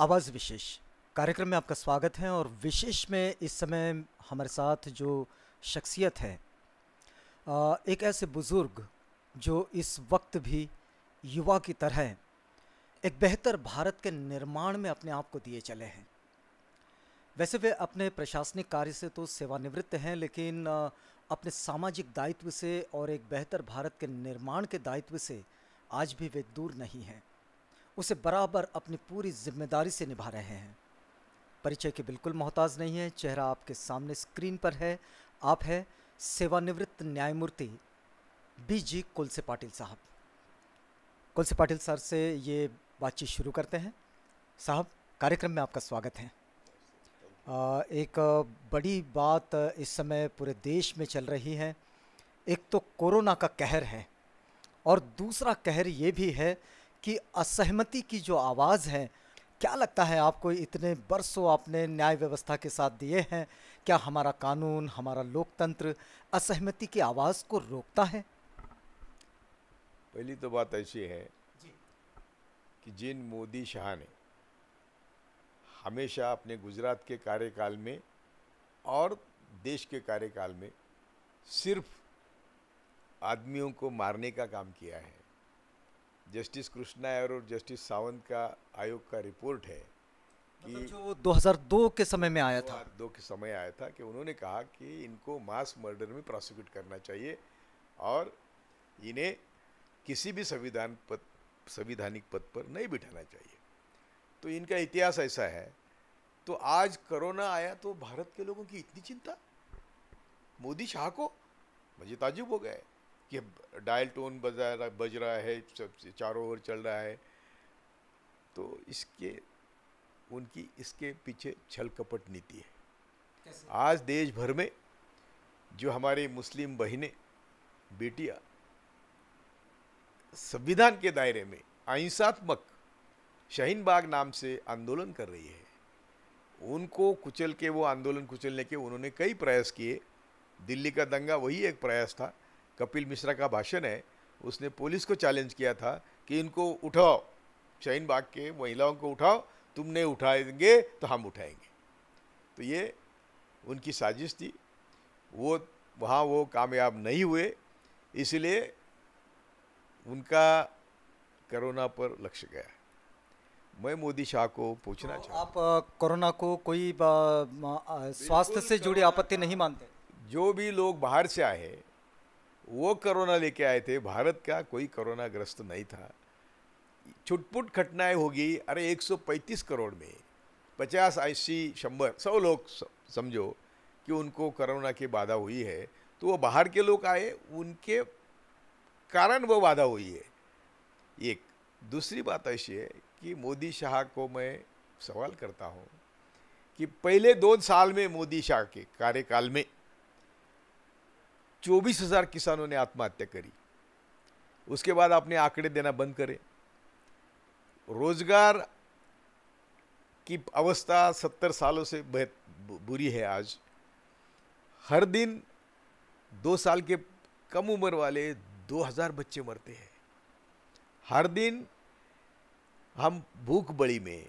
आवाज़ विशेष कार्यक्रम में आपका स्वागत है और विशेष में इस समय हमारे साथ जो शख्सियत है एक ऐसे बुज़ुर्ग जो इस वक्त भी युवा की तरह एक बेहतर भारत के निर्माण में अपने आप को दिए चले हैं वैसे वे अपने प्रशासनिक कार्य से तो सेवानिवृत्त हैं लेकिन अपने सामाजिक दायित्व से और एक बेहतर भारत के निर्माण के दायित्व से आज भी वे दूर नहीं हैं उसे बराबर अपनी पूरी जिम्मेदारी से निभा रहे हैं परिचय के बिल्कुल मोहताज नहीं है चेहरा आपके सामने स्क्रीन पर है आप है सेवानिवृत्त न्यायमूर्ति बी जी कुलसे पाटिल साहब कुलसे पाटिल सर से ये बातचीत शुरू करते हैं साहब कार्यक्रम में आपका स्वागत है एक बड़ी बात इस समय पूरे देश में चल रही है एक तो कोरोना का कहर है और दूसरा कहर ये भी है कि असहमति की जो आवाज़ है क्या लगता है आपको इतने बरसों आपने न्याय व्यवस्था के साथ दिए हैं क्या हमारा कानून हमारा लोकतंत्र असहमति की आवाज़ को रोकता है पहली तो बात ऐसी है कि जिन मोदी शाह ने हमेशा अपने गुजरात के कार्यकाल में और देश के कार्यकाल में सिर्फ आदमियों को मारने का काम किया है जस्टिस कृष्णा और जस्टिस सावंत का आयोग का रिपोर्ट है कि मतलब जो 2002 के समय में आया था दो के समय आया था कि उन्होंने कहा कि इनको मास मर्डर में प्रोसिक्यूट करना चाहिए और इन्हें किसी भी संविधान पद संविधानिक पद पर नहीं बिठाना चाहिए तो इनका इतिहास ऐसा है तो आज कोरोना आया तो भारत के लोगों की इतनी चिंता मोदी शाह को मुझे ताजुब हो गए कि डायल टोन बजा बज रहा है सब चारों ओर चल रहा है तो इसके उनकी इसके पीछे छल कपट नीति है कैसे? आज देश भर में जो हमारे मुस्लिम बहनें बेटियां संविधान के दायरे में अहिंसात्मक शहीन बाग नाम से आंदोलन कर रही है उनको कुचल के वो आंदोलन कुचलने के उन्होंने कई प्रयास किए दिल्ली का दंगा वही एक प्रयास था कपिल मिश्रा का भाषण है उसने पुलिस को चैलेंज किया था कि इनको उठाओ शहीन बाग के महिलाओं को उठाओ तुमने उठाएंगे तो हम उठाएंगे तो ये उनकी साजिश थी वो वहाँ वो कामयाब नहीं हुए इसलिए उनका कोरोना पर लक्ष्य गया मैं मोदी शाह को पूछना तो चाहूँ आप कोरोना को कोई स्वास्थ्य से जुड़ी आपत्ति नहीं मानते जो भी लोग बाहर से आए वो कोरोना लेके आए थे भारत का कोई कोरोना ग्रस्त नहीं था छुटपुट घटनाएं होगी अरे 135 करोड़ में 50 अस्सी शंबर सौ लोग समझो कि उनको कोरोना की बाधा हुई है तो वो बाहर के लोग आए उनके कारण वो बाधा हुई है एक दूसरी बात ऐसी है कि मोदी शाह को मैं सवाल करता हूँ कि पहले दो साल में मोदी शाह के कार्यकाल में चौबीस हज़ार किसानों ने आत्महत्या करी उसके बाद आपने आंकड़े देना बंद करे रोजगार की अवस्था सत्तर सालों से बेहद बुरी है आज हर दिन दो साल के कम उम्र वाले दो हज़ार बच्चे मरते हैं हर दिन हम भूख बड़ी में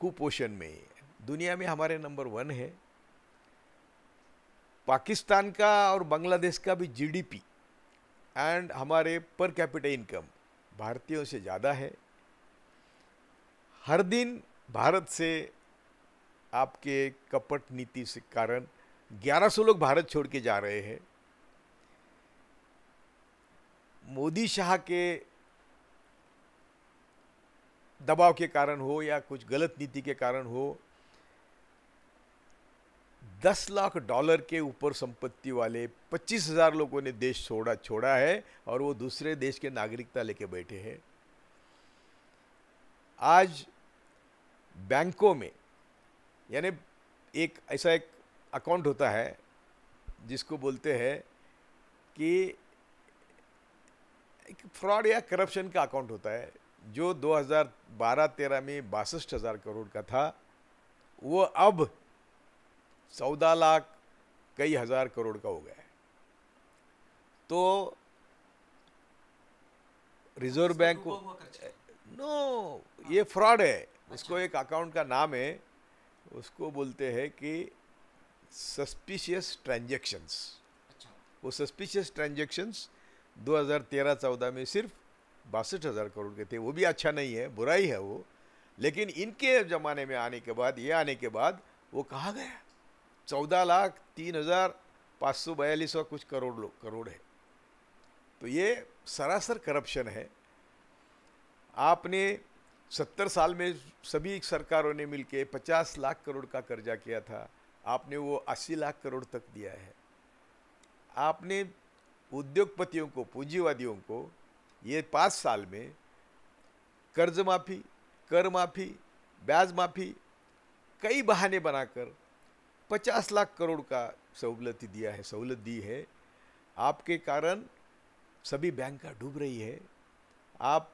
कुपोषण में दुनिया में हमारे नंबर वन है पाकिस्तान का और बांग्लादेश का भी जीडीपी एंड हमारे पर कैपिटल इनकम भारतीयों से ज़्यादा है हर दिन भारत से आपके कपट नीति से कारण 1100 लोग भारत छोड़ के जा रहे हैं मोदी शाह के दबाव के कारण हो या कुछ गलत नीति के कारण हो दस लाख डॉलर के ऊपर संपत्ति वाले पच्चीस हज़ार लोगों ने देश छोड़ा छोड़ा है और वो दूसरे देश के नागरिकता लेके बैठे हैं आज बैंकों में यानी एक ऐसा एक अकाउंट होता है जिसको बोलते हैं कि एक फ्रॉड या करप्शन का अकाउंट होता है जो 2012-13 में बासठ हज़ार करोड़ का था वो अब चौदह लाख कई हज़ार करोड़ का हो गया है तो रिजर्व बैंक तो को नो ये फ्रॉड है अच्छा। उसको एक अकाउंट का नाम है उसको बोलते हैं कि सस्पिशियस अच्छा। ट्रांजेक्शन्स वो सस्पिशियस ट्रांजेक्शन्स 2013-14 में सिर्फ बासठ हज़ार करोड़ के थे वो भी अच्छा नहीं है बुरा ही है वो लेकिन इनके ज़माने में आने के बाद ये आने के बाद वो कहाँ गया चौदह लाख तीन हज़ार पाँच सौ बयालीस और कुछ करोड़ लोग करोड़ है तो ये सरासर करप्शन है आपने सत्तर साल में सभी सरकारों ने मिलके पचास लाख करोड़ का कर्जा किया था आपने वो अस्सी लाख करोड़ तक दिया है आपने उद्योगपतियों को पूंजीवादियों को ये पाँच साल में कर्ज माफ़ी कर माफ़ी ब्याज माफ़ी कई बहाने बनाकर पचास लाख करोड़ का सहूलत दिया है सहूलत दी है आपके कारण सभी बैंक का डूब रही है आप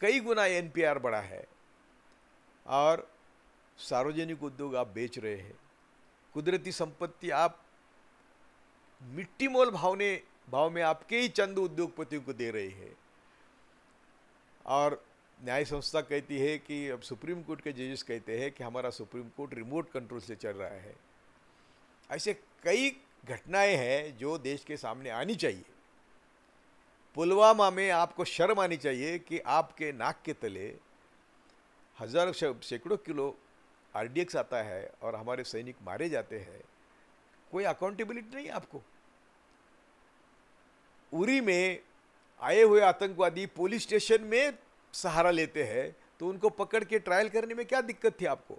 कई गुना एनपीआर बढ़ा है और सार्वजनिक उद्योग आप बेच रहे हैं कुदरती संपत्ति आप मिट्टी मोल भाव ने भाव में आपके ही चंद उद्योगपतियों को दे रहे हैं और न्याय संस्था कहती है कि अब सुप्रीम कोर्ट के जजेस कहते हैं कि हमारा सुप्रीम कोर्ट रिमोट कंट्रोल से चल रहा है ऐसे कई घटनाएं हैं जो देश के सामने आनी चाहिए पुलवामा में आपको शर्म आनी चाहिए कि आपके नाक के तले हज़ार सैकड़ों किलो आर आता है और हमारे सैनिक मारे जाते हैं कोई अकाउंटेबिलिटी नहीं आपको उरी में आए हुए आतंकवादी पुलिस स्टेशन में सहारा लेते हैं तो उनको पकड़ के ट्रायल करने में क्या दिक्कत थी आपको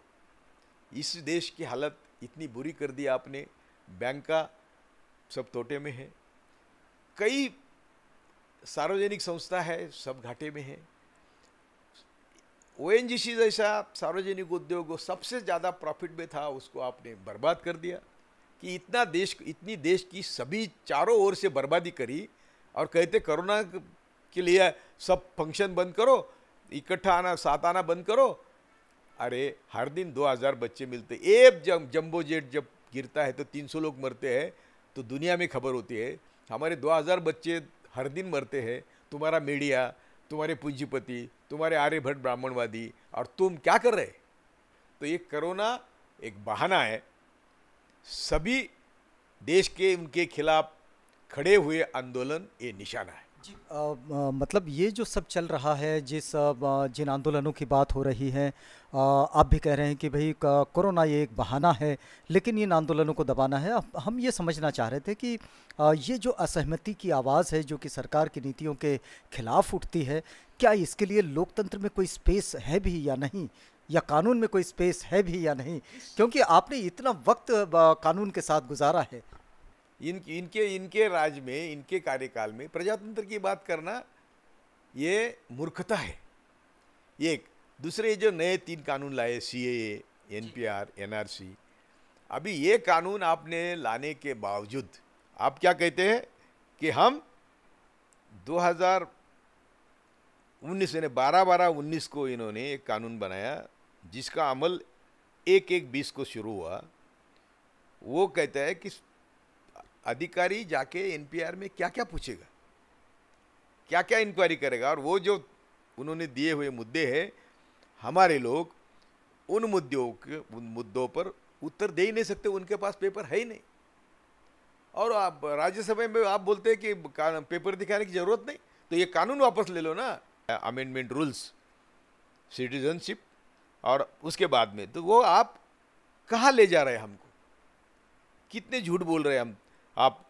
इस देश की हालत इतनी बुरी कर दी आपने बैंक का सब तोटे में है कई सार्वजनिक संस्था है सब घाटे में है ओ जैसा सार्वजनिक उद्योग सबसे ज़्यादा प्रॉफिट में था उसको आपने बर्बाद कर दिया कि इतना देश इतनी देश की सभी चारों ओर से बर्बादी करी और कहते कोरोना के लिए सब फंक्शन बंद करो इकट्ठा आना साथ आना बंद करो अरे हर दिन 2000 बच्चे मिलते एक जम जम्बो जेट जब गिरता है तो 300 लोग मरते हैं तो दुनिया में खबर होती है हमारे 2000 बच्चे हर दिन मरते हैं तुम्हारा मीडिया तुम्हारे पूंजीपति तुम्हारे आर्यभट्ट ब्राह्मणवादी और तुम क्या कर रहे तो ये करोना एक बहाना है सभी देश के उनके खिलाफ खड़े हुए आंदोलन ये निशाना है जी आ, आ, मतलब ये जो सब चल रहा है जिस जिन आंदोलनों की बात हो रही है आ, आप भी कह रहे हैं कि भाई कोरोना ये एक बहाना है लेकिन इन आंदोलनों को दबाना है हम ये समझना चाह रहे थे कि आ, ये जो असहमति की आवाज़ है जो कि सरकार की नीतियों के खिलाफ उठती है क्या इसके लिए लोकतंत्र में कोई स्पेस है भी या नहीं या कानून में कोई स्पेस है भी या नहीं क्योंकि आपने इतना वक्त कानून के साथ गुजारा है इन इनके इनके राज में इनके कार्यकाल में प्रजातंत्र की बात करना ये मूर्खता है एक दूसरे जो नए तीन कानून लाए C A N P R N R C अभी ये कानून आपने लाने के बावजूद आप क्या कहते हैं कि हम 2019 हजार बारह बारह उन्नीस को इन्होंने एक कानून बनाया जिसका अमल एक एक बीस को शुरू हुआ वो कहता है कि अधिकारी जाके एनपीआर में क्या क्या पूछेगा क्या क्या इंक्वायरी करेगा और वो जो उन्होंने दिए हुए मुद्दे हैं हमारे लोग उन मुद्दों के उन मुद्दों पर उत्तर दे ही नहीं सकते उनके पास पेपर है ही नहीं और आप राज्यसभा में आप बोलते हैं कि पेपर दिखाने की ज़रूरत नहीं तो ये कानून वापस ले लो ना अमेंडमेंट रूल्स सिटीजनशिप और उसके बाद में तो वो आप कहाँ ले जा रहे हैं हमको कितने झूठ बोल रहे हैं हम आप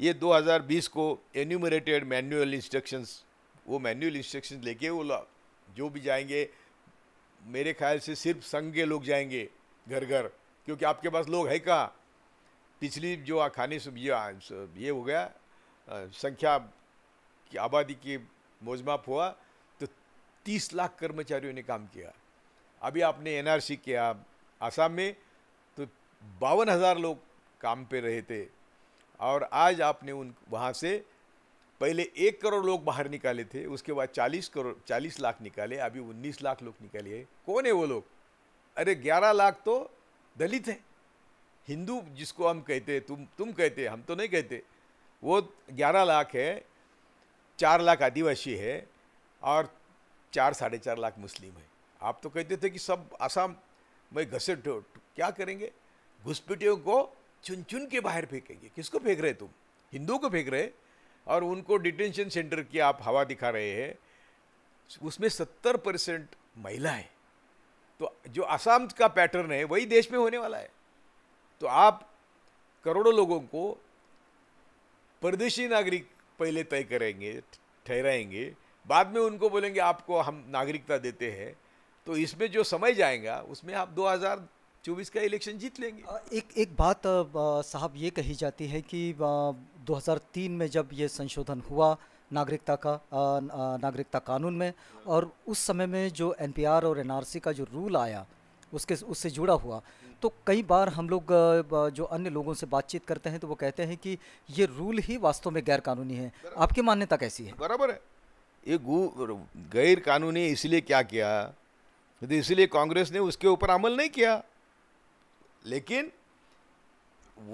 ये 2020 को एन्यूमरेटेड मैनुअल इंस्ट्रक्शंस वो मैनुअल इंस्ट्रक्शंस लेके वो जो भी जाएंगे मेरे ख्याल से सिर्फ संघ के लोग जाएंगे घर घर क्योंकि आपके पास लोग है कहाँ पिछली जो खाने से ये हो गया संख्या की आबादी की मोजमाप हुआ तो 30 लाख कर्मचारियों ने काम किया अभी आपने एनआरसी किया आसाम में तो बावन हज़ार लोग काम पे रहे थे और आज आपने उन वहाँ से पहले एक करोड़ लोग बाहर निकाले थे उसके बाद चालीस करोड़ चालीस लाख निकाले अभी उन्नीस लाख लोग निकाले कौन है वो लोग अरे ग्यारह लाख तो दलित हैं हिंदू जिसको हम कहते तुम तुम कहते हम तो नहीं कहते वो ग्यारह लाख है चार लाख आदिवासी है और चार साढ़े चार लाख मुस्लिम है आप तो कहते थे कि सब आसाम में घसे क्या करेंगे घुसपिटियों को चुन चुन के बाहर फेंकेंगे किसको फेंक रहे तुम हिंदुओं को फेंक रहे और उनको डिटेंशन सेंटर की आप हवा दिखा रहे हैं उसमें सत्तर परसेंट महिला है तो जो असम का पैटर्न है वही देश में होने वाला है तो आप करोड़ों लोगों को परदेशी नागरिक पहले तय करेंगे ठहराएंगे बाद में उनको बोलेंगे आपको हम नागरिकता देते हैं तो इसमें जो समय जाएगा उसमें आप चौबीस का इलेक्शन जीत लेंगे एक एक बात साहब ये कही जाती है कि 2003 में जब ये संशोधन हुआ नागरिकता का नागरिकता कानून में और उस समय में जो एनपीआर और एनआरसी का जो रूल आया उसके उससे जुड़ा हुआ तो कई बार हम लोग जो अन्य लोगों से बातचीत करते हैं तो वो कहते हैं कि ये रूल ही वास्तव में गैर कानूनी है आपकी मान्यता कैसी है बराबर है ये गैर कानूनी इसलिए क्या किया इसलिए कांग्रेस ने उसके ऊपर अमल नहीं किया लेकिन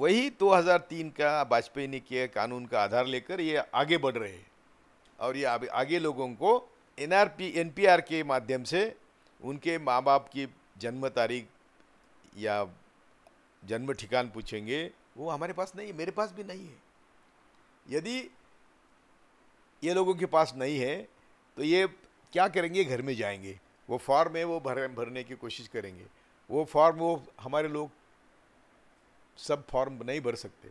वही 2003 का वाजपेयी ने किया कानून का आधार लेकर ये आगे बढ़ रहे हैं और ये आगे लोगों को N R P N P R के माध्यम से उनके माँ बाप की जन्म तारीख या जन्म ठिकान पूछेंगे वो हमारे पास नहीं है मेरे पास भी नहीं है यदि ये लोगों के पास नहीं है तो ये क्या करेंगे घर में जाएंगे वो फॉर्म है वो भर भरने की कोशिश करेंगे वो फॉर्म वो हमारे लोग सब फॉर्म नहीं भर सकते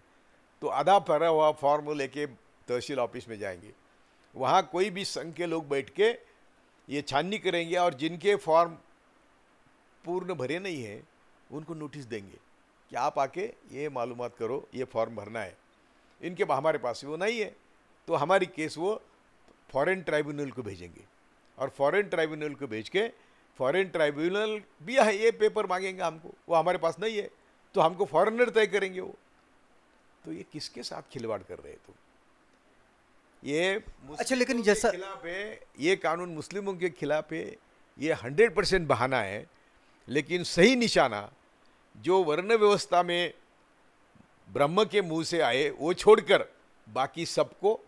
तो आधा भरा हुआ फॉर्म लेके तहसील ऑफिस में जाएंगे वहाँ कोई भी संघ के लोग बैठ के ये छाननी करेंगे और जिनके फॉर्म पूर्ण भरे नहीं हैं उनको नोटिस देंगे कि आप आके ये मालूम करो ये फॉर्म भरना है इनके हमारे पास वो नहीं है तो हमारी केस वो फॉरेन ट्राइब्यूनल को भेजेंगे और फॉरेन ट्राइब्यूनल को भेज के फॉरेन ट्राइब्यूनल भी है ये पेपर मांगेंगे हमको वो हमारे पास नहीं है तो हमको फॉरेनर तय करेंगे वो तो ये किसके साथ खिलवाड़ कर रहे तुम ये अच्छा लेकिन जैसा खिलाफ है ये कानून मुस्लिमों के खिलाफ है ये हंड्रेड परसेंट बहाना है लेकिन सही निशाना जो वर्ण व्यवस्था में ब्रह्म के मुंह से आए वो छोड़कर बाकी सबको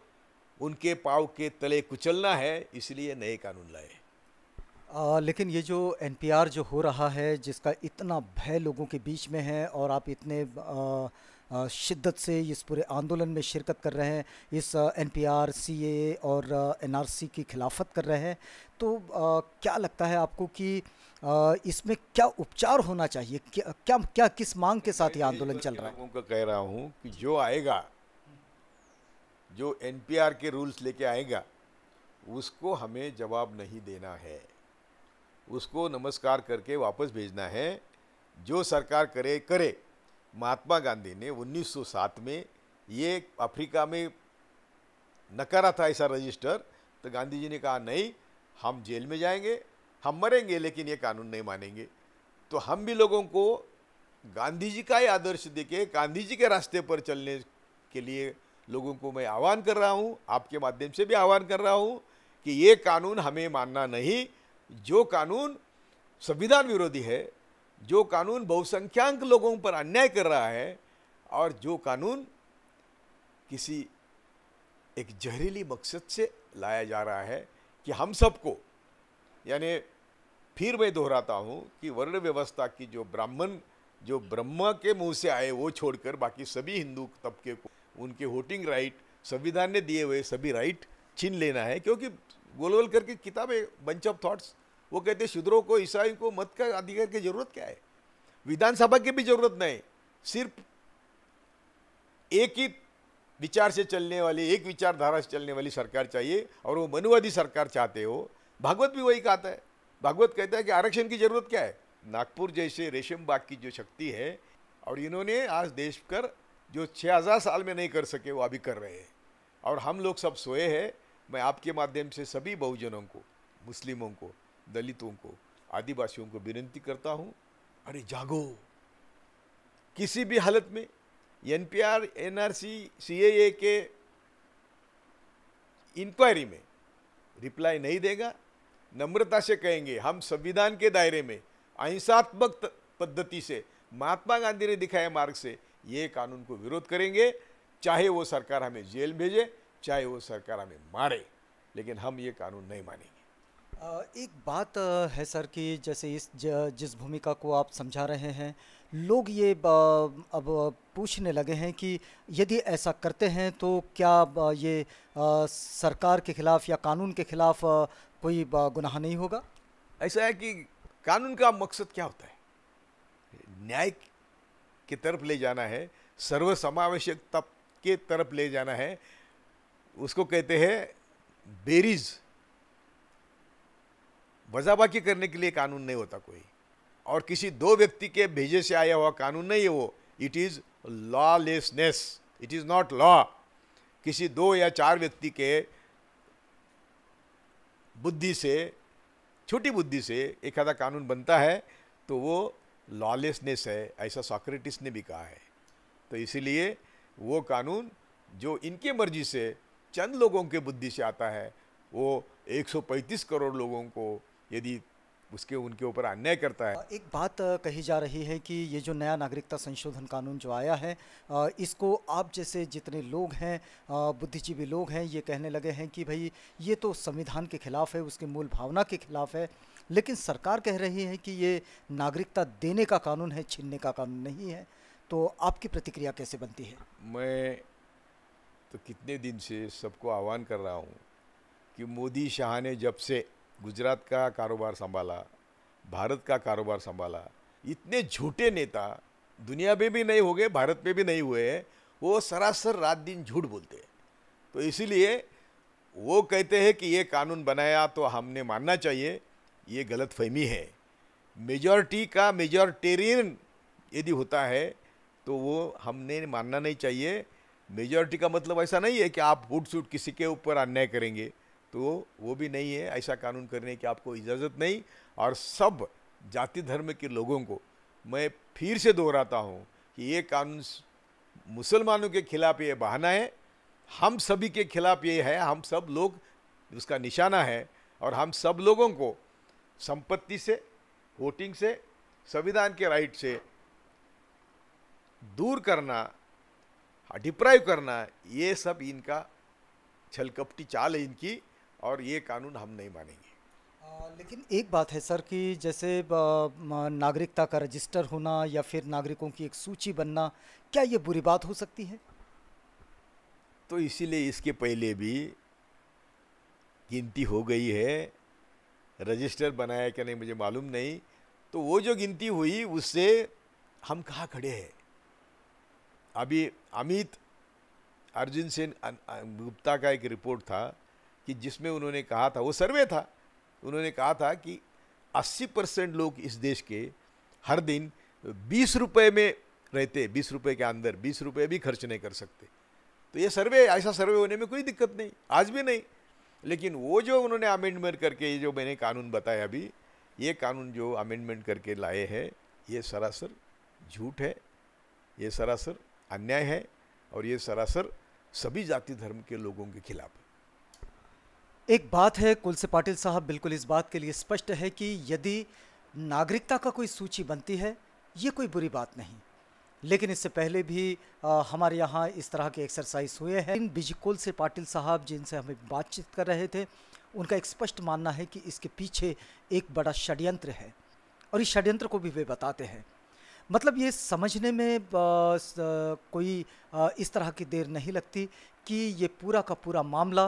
उनके पाव के तले कुचलना है इसलिए नए कानून लाए आ, लेकिन ये जो एन जो हो रहा है जिसका इतना भय लोगों के बीच में है और आप इतने आ, शिद्दत से इस पूरे आंदोलन में शिरकत कर रहे हैं इस N P R C A और एन आर सी की खिलाफत कर रहे हैं तो आ, क्या लगता है आपको कि आ, इसमें क्या उपचार होना चाहिए क्या क्या, क्या किस मांग के साथ ये आंदोलन चल रहा है लोगों का कह रहा हूँ कि जो आएगा जो एन पी आर के रूल्स लेके आएगा उसको हमें जवाब नहीं देना है उसको नमस्कार करके वापस भेजना है जो सरकार करे करे महात्मा गांधी ने 1907 में ये अफ्रीका में नकारा था ऐसा रजिस्टर तो गांधी जी ने कहा नहीं हम जेल में जाएंगे हम मरेंगे लेकिन ये कानून नहीं मानेंगे तो हम भी लोगों को गांधी जी का ही आदर्श देके गांधी जी के रास्ते पर चलने के लिए लोगों को मैं आह्वान कर रहा हूँ आपके माध्यम से भी आह्वान कर रहा हूँ कि ये कानून हमें मानना नहीं जो कानून संविधान विरोधी है जो कानून बहुसंख्याक लोगों पर अन्याय कर रहा है और जो कानून किसी एक जहरीली मकसद से लाया जा रहा है कि हम सबको यानी फिर मैं दोहराता हूँ कि वर्ण व्यवस्था की जो ब्राह्मण जो ब्रह्मा के मुंह से आए वो छोड़कर बाकी सभी हिंदू तबके को उनके वोटिंग राइट संविधान ने दिए हुए सभी राइट छीन लेना है क्योंकि गोलगोल करके किताब है बंच ऑफ थॉट्स वो कहते शूद्रों को ईसाई को मत का अधिकार की जरूरत क्या है विधानसभा की भी जरूरत नहीं सिर्फ एक ही विचार से चलने वाली एक विचारधारा से चलने वाली सरकार चाहिए और वो मनुवादी सरकार चाहते हो भागवत भी वही कहता है भागवत कहता है कि आरक्षण की जरूरत क्या है नागपुर जैसे रेशम बाग की जो शक्ति है और इन्होंने आज देश कर जो 6000 साल में नहीं कर सके वो अभी कर रहे हैं और हम लोग सब सोए हैं मैं आपके माध्यम से सभी बहुजनों को मुस्लिमों को दलितों को आदिवासियों को विनती करता हूँ अरे जागो किसी भी हालत में एनपीआर एनआरसी सीएए के इंक्वायरी में रिप्लाई नहीं देगा नम्रता से कहेंगे हम संविधान के दायरे में अहिंसात्मक पद्धति से महात्मा गांधी ने दिखाया मार्ग से ये कानून को विरोध करेंगे चाहे वो सरकार हमें जेल भेजे चाहे वो सरकार हमें मारे लेकिन हम ये कानून नहीं मानेंगे एक बात है सर कि जैसे इस जिस भूमिका को आप समझा रहे हैं लोग ये अब पूछने लगे हैं कि यदि ऐसा करते हैं तो क्या ये सरकार के खिलाफ या कानून के खिलाफ कोई गुनाह नहीं होगा ऐसा है कि कानून का मकसद क्या होता है न्याय की तरफ ले जाना है सर्वसमावेशक के तरफ ले जाना है उसको कहते हैं बेरीज वजाबाकी करने के लिए कानून नहीं होता कोई और किसी दो व्यक्ति के भेजे से आया हुआ कानून नहीं है वो it is lawlessness it is not law किसी दो या चार व्यक्ति के बुद्धि से छोटी बुद्धि से एक आधा कानून बनता है तो वो लॉलेसनेस है ऐसा सॉक्रेटिस ने भी कहा है तो इसीलिए वो कानून जो इनके मर्जी से चंद लोगों के बुद्धि से आता है वो 135 करोड़ लोगों को यदि उसके उनके ऊपर अन्याय करता है एक बात कही जा रही है कि ये जो नया नागरिकता संशोधन कानून जो आया है इसको आप जैसे जितने लोग हैं बुद्धिजीवी लोग हैं ये कहने लगे हैं कि भाई ये तो संविधान के खिलाफ है उसके मूल भावना के खिलाफ है लेकिन सरकार कह रही है कि ये नागरिकता देने का कानून है छीनने का कानून नहीं है तो आपकी प्रतिक्रिया कैसे बनती है मैं तो कितने दिन से सबको आह्वान कर रहा हूँ कि मोदी शाह ने जब से गुजरात का कारोबार संभाला भारत का कारोबार संभाला इतने झूठे नेता दुनिया में भी नहीं हो गए भारत में भी नहीं हुए वो सरासर रात दिन झूठ बोलते हैं तो इसीलिए वो कहते हैं कि ये कानून बनाया तो हमने मानना चाहिए ये गलत फहमी है मेजॉरिटी का मेजॉरिटेरियन यदि होता है तो वो हमने मानना नहीं चाहिए मेजोरिटी का मतलब ऐसा नहीं है कि आप हुट सूट किसी के ऊपर अन्याय करेंगे तो वो भी नहीं है ऐसा कानून करने की आपको इजाज़त नहीं और सब जाति धर्म के लोगों को मैं फिर से दोहराता हूँ कि ये कानून मुसलमानों के खिलाफ ये बहाना है हम सभी के खिलाफ ये है हम सब लोग उसका निशाना है और हम सब लोगों को संपत्ति से वोटिंग से संविधान के राइट से दूर करना डिप्राइव करना ये सब इनका छलकपटी चाल है इनकी और ये कानून हम नहीं मानेंगे लेकिन एक बात है सर कि जैसे नागरिकता का रजिस्टर होना या फिर नागरिकों की एक सूची बनना क्या ये बुरी बात हो सकती है तो इसीलिए इसके पहले भी गिनती हो गई है रजिस्टर बनाया क्या नहीं मुझे मालूम नहीं तो वो जो गिनती हुई उससे हम कहाँ खड़े हैं अभी अमित अर्जुन सेन गुप्ता का एक रिपोर्ट था कि जिसमें उन्होंने कहा था वो सर्वे था उन्होंने कहा था कि 80 परसेंट लोग इस देश के हर दिन 20 रुपए में रहते 20 रुपए के अंदर 20 रुपए भी खर्च नहीं कर सकते तो ये सर्वे ऐसा सर्वे होने में कोई दिक्कत नहीं आज भी नहीं लेकिन वो जो उन्होंने अमेंडमेंट करके ये जो मैंने कानून बताया अभी ये कानून जो अमेंडमेंट करके लाए हैं ये सरासर झूठ है ये सरासर अन्याय है और ये सरासर सभी जाति धर्म के लोगों के खिलाफ एक बात है कुलसे पाटिल साहब बिल्कुल इस बात के लिए स्पष्ट है कि यदि नागरिकता का कोई सूची बनती है ये कोई बुरी बात नहीं लेकिन इससे पहले भी आ, हमारे यहाँ इस तरह के एक्सरसाइज हुए हैं इन बिजकुल से पाटिल साहब जिनसे हमें बातचीत कर रहे थे उनका एक स्पष्ट मानना है कि इसके पीछे एक बड़ा षड्यंत्र है और इस षड्यंत्र को भी वे बताते हैं मतलब ये समझने में कोई इस तरह की देर नहीं लगती कि ये पूरा का पूरा मामला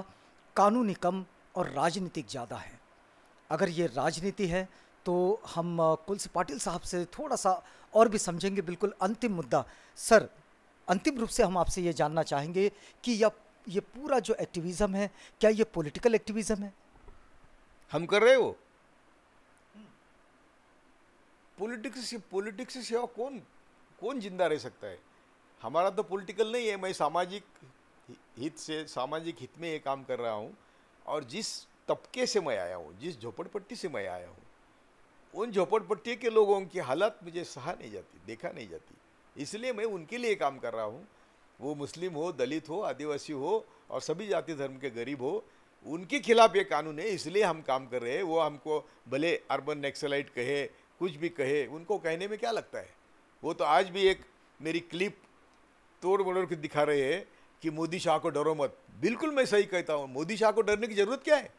कानूनी कम और राजनीतिक ज़्यादा है अगर ये राजनीति है तो हम कुलसी पाटिल साहब से थोड़ा सा और भी समझेंगे बिल्कुल अंतिम मुद्दा सर अंतिम रूप से हम आपसे ये जानना चाहेंगे कि यह ये पूरा जो एक्टिविज़म है क्या ये पॉलिटिकल एक्टिविज़म है हम कर रहे हो पॉलिटिक्स से पॉलिटिक्स से सेवा कौन कौन जिंदा रह सकता है हमारा तो पॉलिटिकल नहीं है मैं सामाजिक हित से सामाजिक हित में ये काम कर रहा हूँ और जिस तबके से मैं आया हूँ जिस झोपड़पट्टी से मैं आया हूँ उन झोपड़पट्टी के लोगों की हालत मुझे सहा नहीं जाती देखा नहीं जाती इसलिए मैं उनके लिए काम कर रहा हूँ वो मुस्लिम हो दलित हो आदिवासी हो और सभी जाति धर्म के गरीब हो उनके खिलाफ ये कानून है इसलिए हम काम कर रहे हैं वो हमको भले अर्बन नेक्सलाइट कहे कुछ भी कहे उनको कहने में क्या लगता है वो तो आज भी एक मेरी क्लिप तोड़ मोड़ के दिखा रहे हैं कि मोदी शाह को डरो मत बिल्कुल मैं सही कहता हूँ मोदी शाह को डरने की ज़रूरत क्या है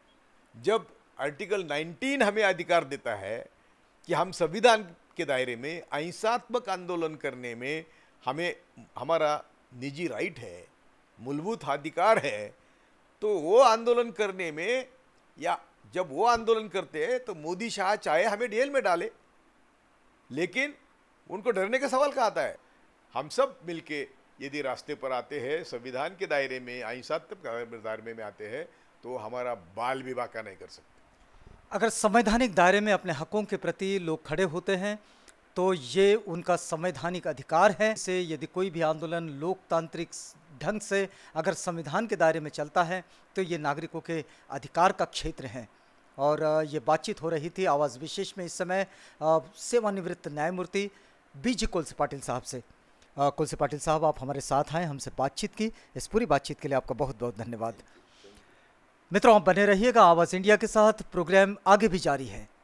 जब आर्टिकल 19 हमें अधिकार देता है कि हम संविधान के दायरे में अहिंसात्मक आंदोलन करने में हमें हमारा निजी राइट है मूलभूत अधिकार है तो वो आंदोलन करने में या जब वो आंदोलन करते हैं तो मोदी शाह चाहे हमें डेल में डाले लेकिन उनको डरने का सवाल कहाँ आता है हम सब मिलके यदि रास्ते पर आते हैं संविधान के दायरे में अहिंसात्मक दायरे में आते हैं तो हमारा बाल भी बाका नहीं कर सकते अगर संवैधानिक दायरे में अपने हकों के प्रति लोग खड़े होते हैं तो ये उनका संवैधानिक अधिकार है से यदि कोई भी आंदोलन लोकतांत्रिक ढंग से अगर संविधान के दायरे में चलता है तो ये नागरिकों के अधिकार का क्षेत्र है और ये बातचीत हो रही थी आवाज़ विशेष में इस समय सेवानिवृत्त न्यायमूर्ति बी जी कुलसी पाटिल साहब से कुलसी पाटिल साहब आप हमारे साथ आए हमसे बातचीत की इस पूरी बातचीत के लिए आपका बहुत बहुत धन्यवाद मित्रों आप बने रहिएगा आवाज़ इंडिया के साथ प्रोग्राम आगे भी जारी है